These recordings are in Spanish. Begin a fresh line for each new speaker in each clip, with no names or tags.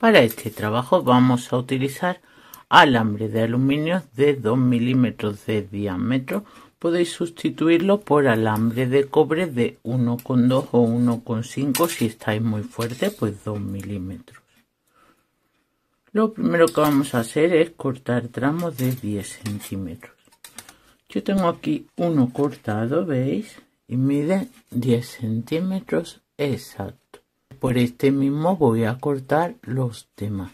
Para este trabajo vamos a utilizar alambre de aluminio de 2 milímetros de diámetro. Podéis sustituirlo por alambre de cobre de 1,2 o 1,5 si estáis muy fuerte, pues 2 milímetros. Lo primero que vamos a hacer es cortar tramos de 10 centímetros. Yo tengo aquí uno cortado, ¿veis? Y mide 10 centímetros exacto por este mismo voy a cortar los demás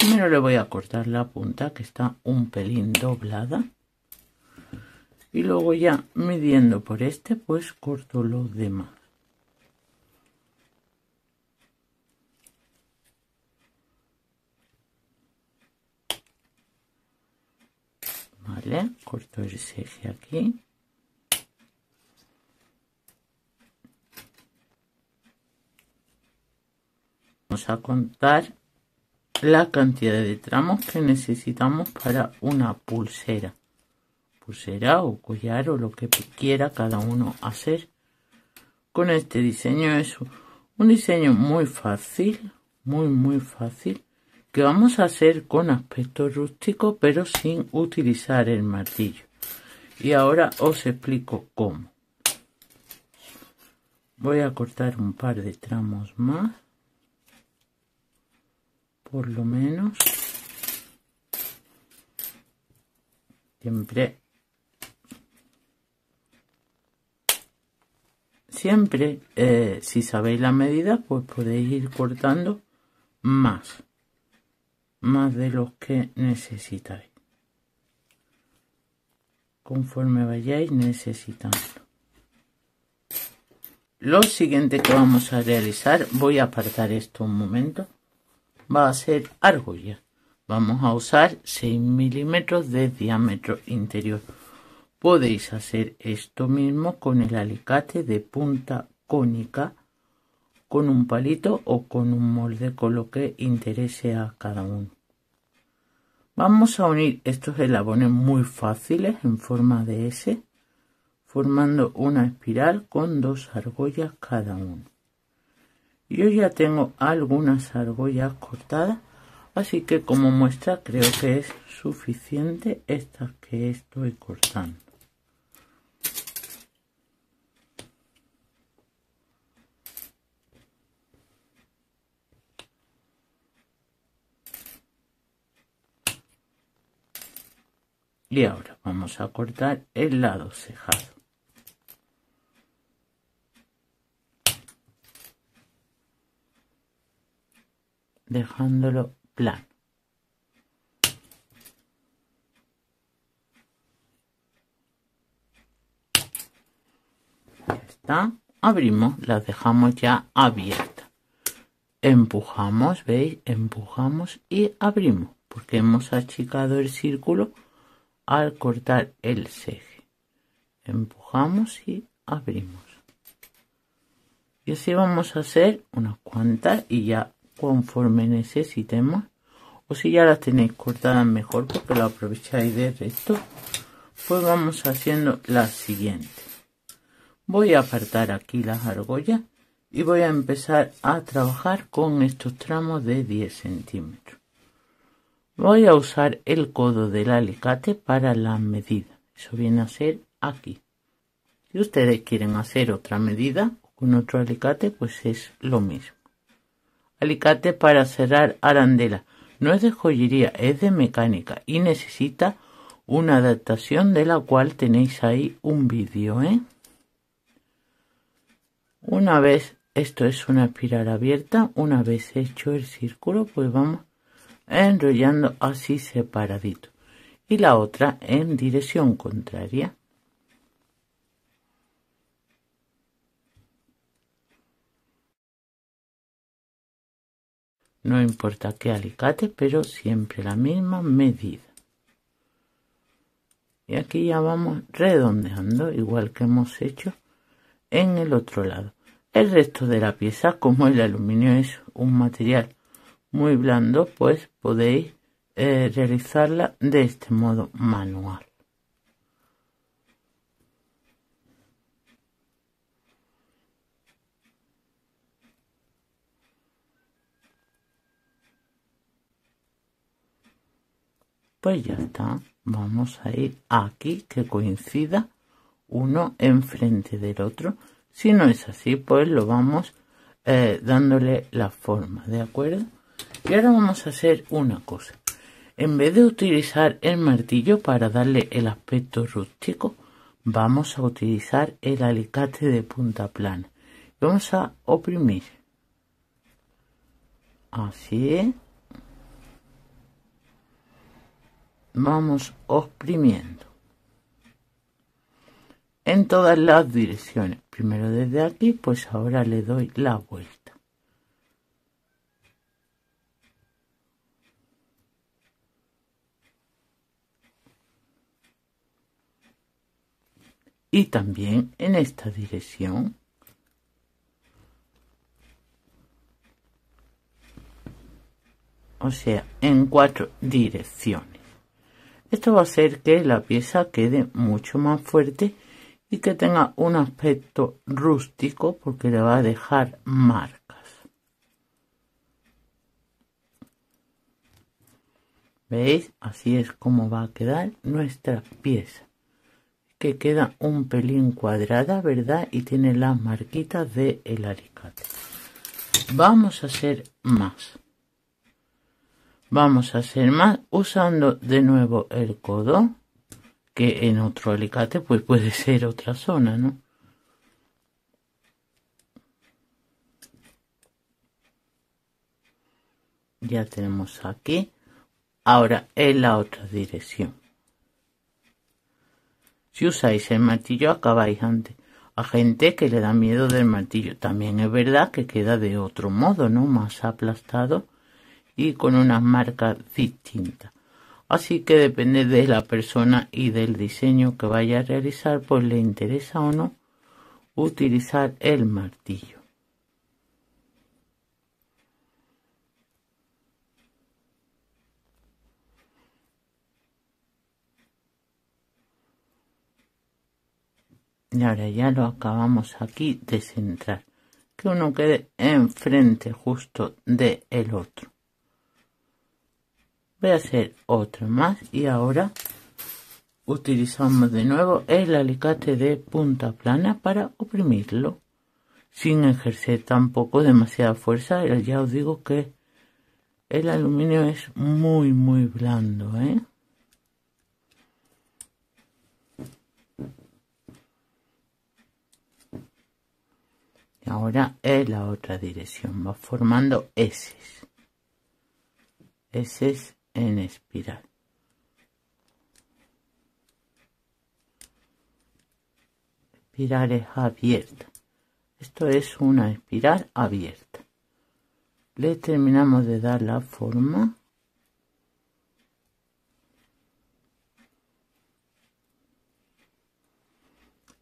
primero le voy a cortar la punta que está un pelín doblada y luego ya midiendo por este pues corto los demás vale corto el eje aquí vamos a contar la cantidad de tramos que necesitamos para una pulsera pulsera o collar o lo que quiera cada uno hacer con este diseño es un diseño muy fácil muy muy fácil que vamos a hacer con aspecto rústico pero sin utilizar el martillo y ahora os explico cómo voy a cortar un par de tramos más por lo menos siempre siempre eh, si sabéis la medida pues podéis ir cortando más más de los que necesitáis conforme vayáis necesitando lo siguiente que vamos a realizar voy a apartar esto un momento va a ser argolla. Vamos a usar 6 milímetros de diámetro interior. Podéis hacer esto mismo con el alicate de punta cónica, con un palito o con un molde, con lo que interese a cada uno. Vamos a unir estos elabones muy fáciles en forma de S, formando una espiral con dos argollas cada uno. Yo ya tengo algunas argollas cortadas, así que como muestra creo que es suficiente estas que estoy cortando. Y ahora vamos a cortar el lado cejado. dejándolo plano. está. Abrimos, La dejamos ya abierta. Empujamos, ¿veis? Empujamos y abrimos, porque hemos achicado el círculo al cortar el seje. Empujamos y abrimos. Y así vamos a hacer unas cuantas y ya conforme necesitemos o si ya las tenéis cortadas mejor porque lo aprovecháis de resto pues vamos haciendo la siguiente voy a apartar aquí las argollas y voy a empezar a trabajar con estos tramos de 10 centímetros voy a usar el codo del alicate para la medida, eso viene a ser aquí si ustedes quieren hacer otra medida con otro alicate pues es lo mismo alicate para cerrar arandela. No es de joyería, es de mecánica y necesita una adaptación de la cual tenéis ahí un vídeo, ¿eh? Una vez, esto es una espiral abierta, una vez hecho el círculo, pues vamos enrollando así separadito. Y la otra en dirección contraria. No importa qué alicate, pero siempre la misma medida. Y aquí ya vamos redondeando, igual que hemos hecho en el otro lado. El resto de la pieza, como el aluminio es un material muy blando, pues podéis eh, realizarla de este modo manual. pues ya está vamos a ir aquí que coincida uno enfrente del otro si no es así pues lo vamos eh, dándole la forma de acuerdo y ahora vamos a hacer una cosa en vez de utilizar el martillo para darle el aspecto rústico vamos a utilizar el alicate de punta plana vamos a oprimir así vamos oprimiendo en todas las direcciones. Primero desde aquí, pues ahora le doy la vuelta. Y también en esta dirección. O sea, en cuatro direcciones. Esto va a hacer que la pieza quede mucho más fuerte y que tenga un aspecto rústico porque le va a dejar marcas. ¿Veis? Así es como va a quedar nuestra pieza. Que queda un pelín cuadrada, ¿verdad? Y tiene las marquitas del el alicate. Vamos a hacer más vamos a hacer más usando de nuevo el codo que en otro alicate pues puede ser otra zona no ya tenemos aquí ahora en la otra dirección si usáis el martillo acabáis antes a gente que le da miedo del martillo también es verdad que queda de otro modo no más aplastado y con unas marcas distintas. Así que depende de la persona y del diseño que vaya a realizar, pues le interesa o no utilizar el martillo. Y ahora ya lo acabamos aquí de centrar. Que uno quede enfrente justo del el otro voy a hacer otro más y ahora utilizamos de nuevo el alicate de punta plana para oprimirlo sin ejercer tampoco demasiada fuerza ya os digo que el aluminio es muy muy blando ¿eh? y ahora en la otra dirección va formando S S en espiral. es abierta Esto es una espiral abierta. Le terminamos de dar la forma.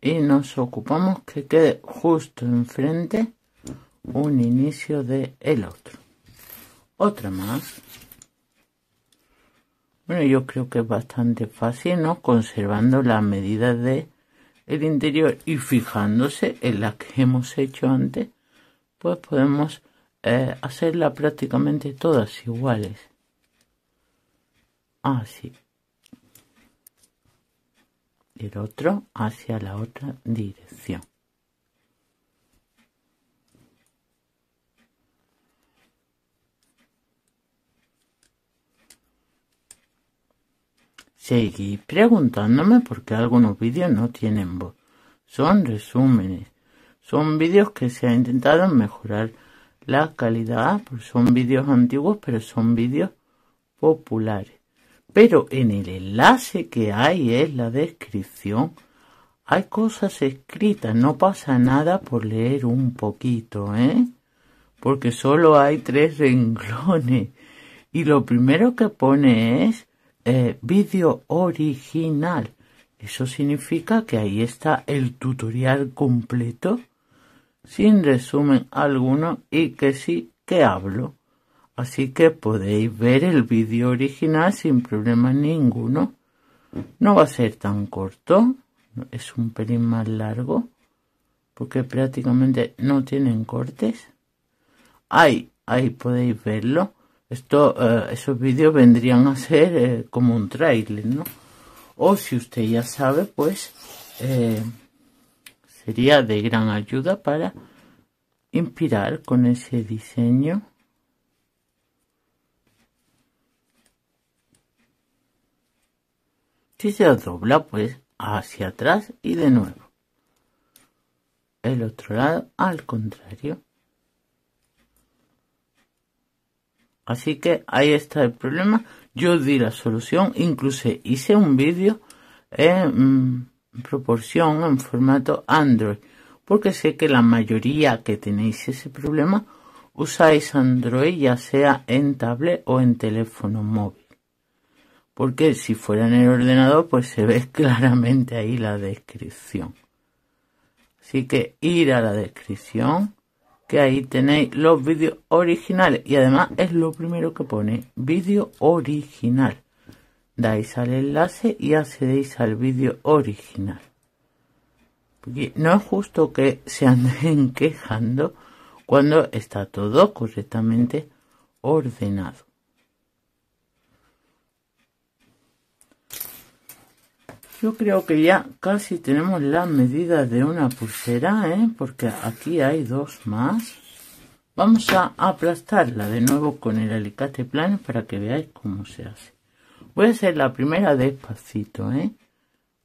Y nos ocupamos que quede justo enfrente un inicio de el otro. Otra más. Bueno, yo creo que es bastante fácil, ¿no? Conservando las medidas de el interior y fijándose en las que hemos hecho antes, pues podemos eh, hacerlas prácticamente todas iguales. Así. Ah, el otro hacia la otra dirección. Seguí preguntándome por qué algunos vídeos no tienen voz. Son resúmenes. Son vídeos que se ha intentado mejorar la calidad, pues son vídeos antiguos, pero son vídeos populares. Pero en el enlace que hay es la descripción. Hay cosas escritas, no pasa nada por leer un poquito, ¿eh? Porque solo hay tres renglones. Y lo primero que pone es Video eh, vídeo original. Eso significa que ahí está el tutorial completo, sin resumen alguno y que sí que hablo. Así que podéis ver el vídeo original sin problema ninguno. No va a ser tan corto, es un pelín más largo, porque prácticamente no tienen cortes. Ahí, ahí podéis verlo. Esto, eh, esos vídeos vendrían a ser eh, como un trailer, ¿no? O si usted ya sabe, pues eh, sería de gran ayuda para inspirar con ese diseño. Si se dobla, pues hacia atrás y de nuevo. El otro lado al contrario. Así que ahí está el problema. Yo di la solución, incluso hice un vídeo en mm, proporción, en formato Android, porque sé que la mayoría que tenéis ese problema usáis Android ya sea en tablet o en teléfono móvil. Porque si fuera en el ordenador, pues se ve claramente ahí la descripción. Así que ir a la descripción que ahí tenéis los vídeos originales. Y además es lo primero que pone, vídeo original. Dais al enlace y accedéis al vídeo original. Porque no es justo que se anden quejando cuando está todo correctamente ordenado. Yo creo que ya casi tenemos la medida de una pulsera, ¿eh? porque aquí hay dos más. Vamos a aplastarla de nuevo con el alicate plano para que veáis cómo se hace. Voy a hacer la primera despacito, ¿eh?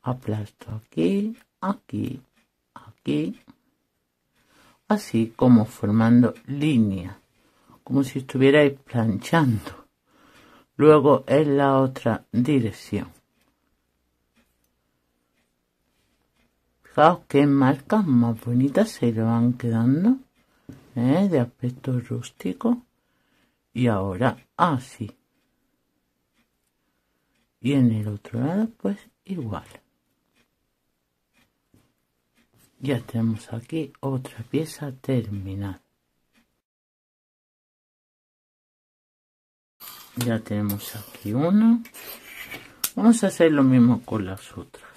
Aplasto aquí, aquí, aquí. Así como formando línea. como si estuvierais planchando. Luego en la otra dirección. Fijaos qué marcas más bonitas se le van quedando, ¿eh? de aspecto rústico. Y ahora así. Ah, y en el otro lado, pues igual. Ya tenemos aquí otra pieza terminada. Ya tenemos aquí una. Vamos a hacer lo mismo con las otras.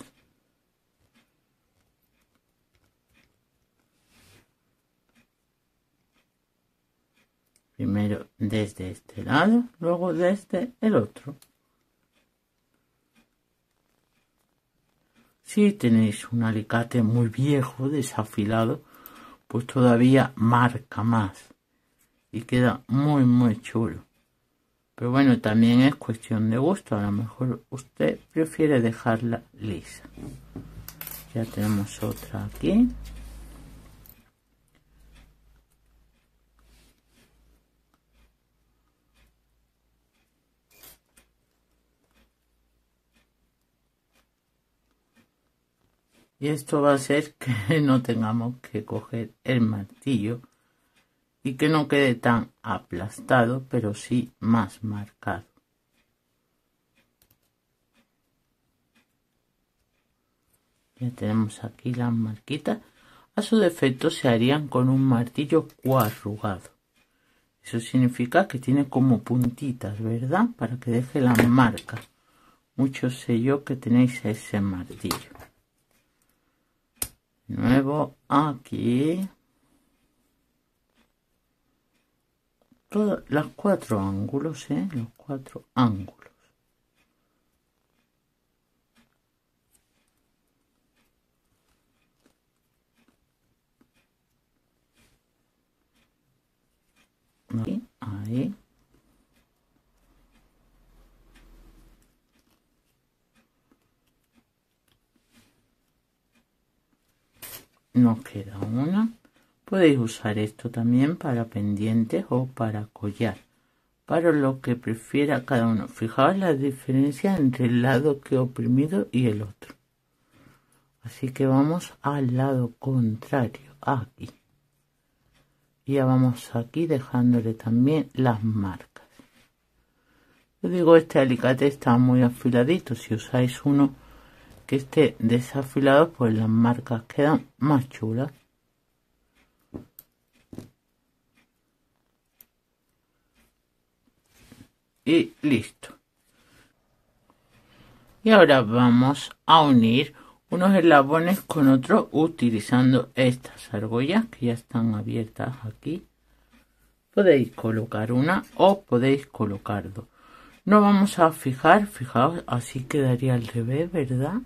Primero desde este lado, luego desde el otro. Si tenéis un alicate muy viejo, desafilado, pues todavía marca más. Y queda muy, muy chulo. Pero bueno, también es cuestión de gusto. A lo mejor usted prefiere dejarla lisa. Ya tenemos otra aquí. y esto va a ser que no tengamos que coger el martillo y que no quede tan aplastado pero sí más marcado ya tenemos aquí las marquitas a su defecto se harían con un martillo cuarrugado. eso significa que tiene como puntitas verdad para que deje la marca. mucho sé yo que tenéis ese martillo nuevo aquí. Todos los cuatro ángulos, ¿eh? Los cuatro ángulos. Aquí, ahí. nos queda una. Podéis usar esto también para pendientes o para collar, para lo que prefiera cada uno. Fijaos la diferencia entre el lado que he oprimido y el otro. Así que vamos al lado contrario, aquí. Y ya vamos aquí dejándole también las marcas. Yo digo, este alicate está muy afiladito. Si usáis uno que esté desafilado pues las marcas quedan más chulas y listo y ahora vamos a unir unos eslabones con otros utilizando estas argollas que ya están abiertas aquí podéis colocar una o podéis colocar dos no vamos a fijar, fijaos, así quedaría al revés, ¿verdad?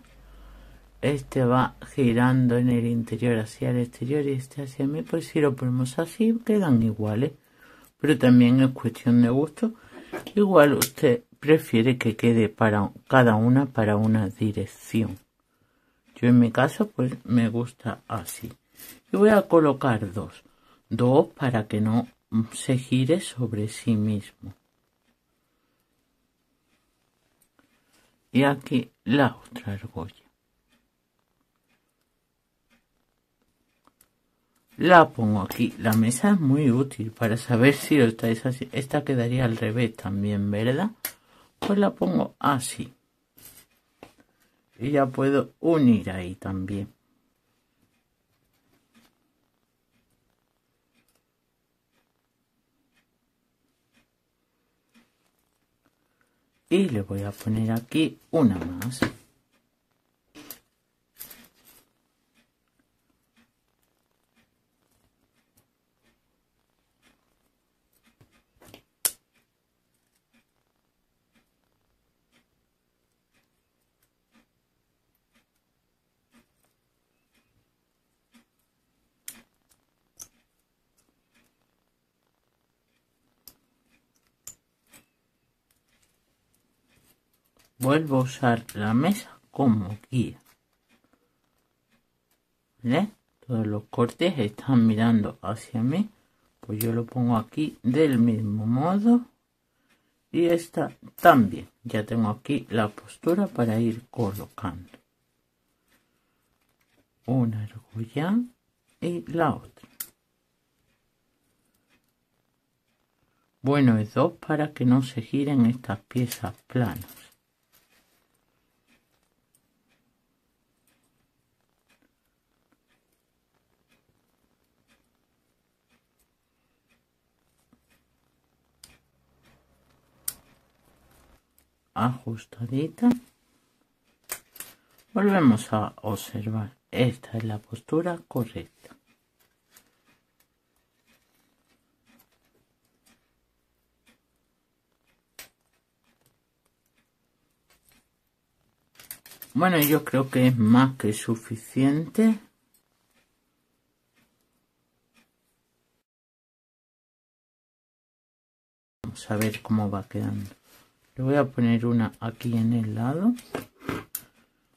este va girando en el interior hacia el exterior y este hacia mí, pues si lo ponemos así quedan iguales. Pero también es cuestión de gusto. Igual usted prefiere que quede para cada una para una dirección. Yo en mi caso pues me gusta así. Y voy a colocar dos. Dos para que no se gire sobre sí mismo. Y aquí la otra argolla. la pongo aquí. La mesa es muy útil para saber si lo estáis así. Esta quedaría al revés también, ¿verdad? Pues la pongo así. Y ya puedo unir ahí también. Y le voy a poner aquí una más. vuelvo usar la mesa como guía. ¿Vale? Todos los cortes están mirando hacia mí. Pues yo lo pongo aquí del mismo modo. Y esta también. Ya tengo aquí la postura para ir colocando. Una argolla y la otra. Bueno, es dos para que no se giren estas piezas planas. ajustadita volvemos a observar esta es la postura correcta bueno yo creo que es más que suficiente vamos a ver cómo va quedando le voy a poner una aquí en el lado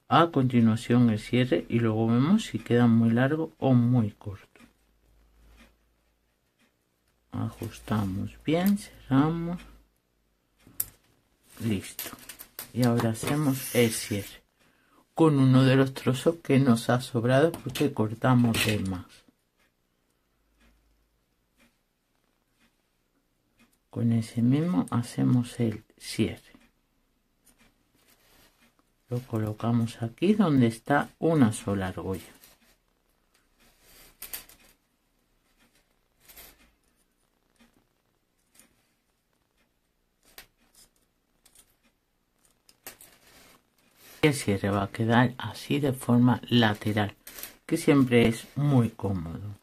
a continuación el cierre y luego vemos si queda muy largo o muy corto ajustamos bien cerramos listo y ahora hacemos el cierre con uno de los trozos que nos ha sobrado porque cortamos de más con ese mismo hacemos el Cierre. Lo colocamos aquí donde está una sola argolla. El cierre va a quedar así de forma lateral, que siempre es muy cómodo.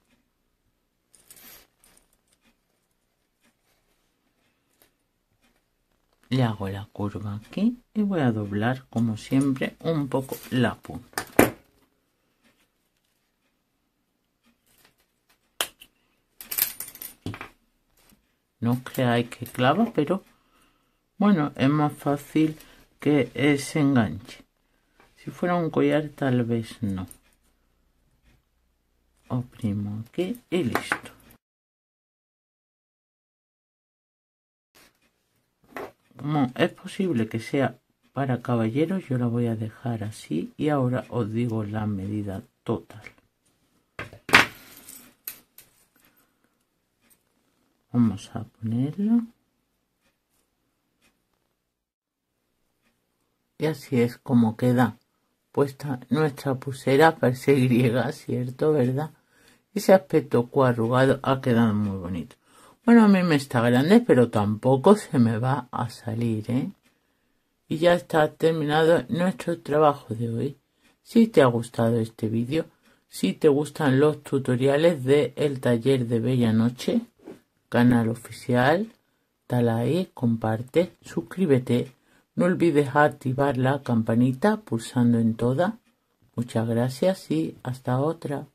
le hago la curva aquí y voy a doblar como siempre un poco la punta no creáis que clava pero bueno es más fácil que se enganche si fuera un collar tal vez no oprimo aquí y listo Como es posible que sea para caballeros, yo la voy a dejar así y ahora os digo la medida total. Vamos a ponerlo. Y así es como queda puesta nuestra pulsera perse griega, ¿cierto? ¿Verdad? Ese aspecto cuadrugado ha quedado muy bonito. Bueno, a mí me está grande, pero tampoco se me va a salir, ¿eh? Y ya está terminado nuestro trabajo de hoy. Si te ha gustado este vídeo, si te gustan los tutoriales de el taller de Bella Noche, canal oficial, dale ahí, comparte, suscríbete. No olvides activar la campanita pulsando en toda. Muchas gracias y hasta otra.